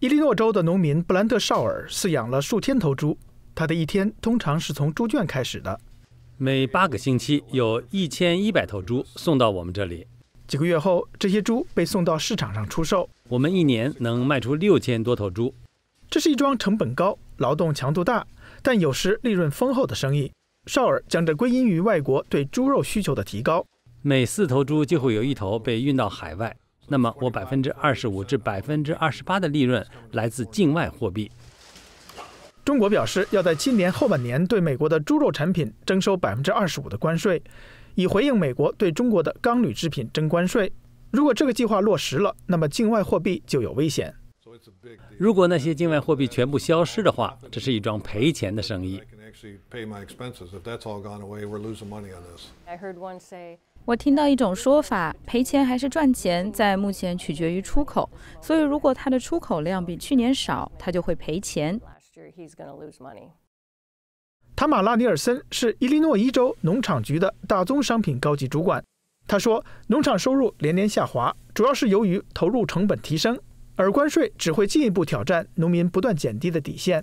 伊利诺州的农民布兰特·绍尔饲养了数千头猪，他的一天通常是从猪圈开始的。每八个星期有一千一百头猪送到我们这里，几个月后，这些猪被送到市场上出售。我们一年能卖出六千多头猪。这是一桩成本高、劳动强度大，但有时利润丰厚的生意。绍尔将这归因于外国对猪肉需求的提高。每四头猪就会有一头被运到海外。那么我百分之二十五至百分之二十八的利润来自境外货币。中国表示要在今年后半年对美国的猪肉产品征收百分之二十五的关税，以回应美国对中国的钢铝制品征关税。如果这个计划落实了，那么境外货币就有危险。如果那些境外货币全部消失的话，这是一桩赔钱的生意。我听到一种说法，赔钱还是赚钱，在目前取决于出口。所以，如果它的出口量比去年少，它就会赔钱。塔马拉·尼尔森是伊利诺伊州农场局的大宗商品高级主管。他说，农场收入连连下滑，主要是由于投入成本提升，而关税只会进一步挑战农民不断减低的底线。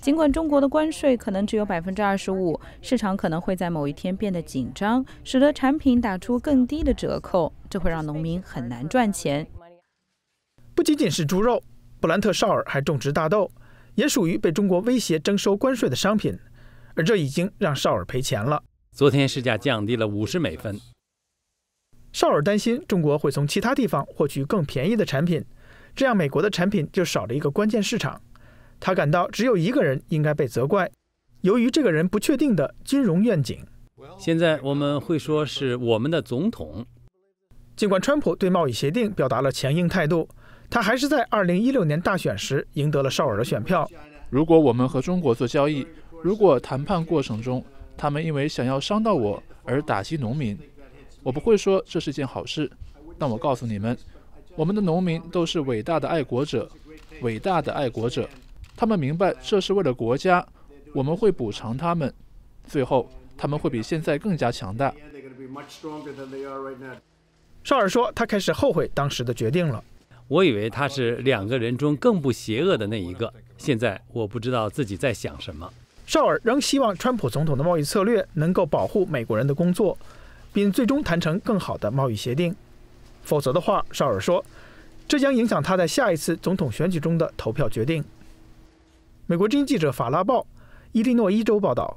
尽管中国的关税可能只有百分之二十五，市场可能会在某一天变得紧张，使得产品打出更低的折扣，这会让农民很难赚钱。不仅仅是猪肉，布兰特少尔还种植大豆，也属于被中国威胁征收关税的商品，而这已经让少尔赔钱了。昨天市价降低了五十美分。少尔担心中国会从其他地方获取更便宜的产品，这样美国的产品就少了一个关键市场。他感到只有一个人应该被责怪，由于这个人不确定的金融愿景。现在我们会说是我们的总统。尽管川普对贸易协定表达了强硬态度，他还是在2016年大选时赢得了少尔的选票。如果我们和中国做交易，如果谈判过程中他们因为想要伤到我而打击农民，我不会说这是件好事。但我告诉你们，我们的农民都是伟大的爱国者，伟大的爱国者。他们明白这是为了国家，我们会补偿他们。最后，他们会比现在更加强大。绍尔说，他开始后悔当时的决定了。我以为他是两个人中更不邪恶的那一个，现在我不知道自己在想什么。绍尔仍希望川普总统的贸易策略能够保护美国人的工作，并最终谈成更好的贸易协定。否则的话，绍尔说，这将影响他在下一次总统选举中的投票决定。美国《经济记者》法拉报，伊利诺伊州报道。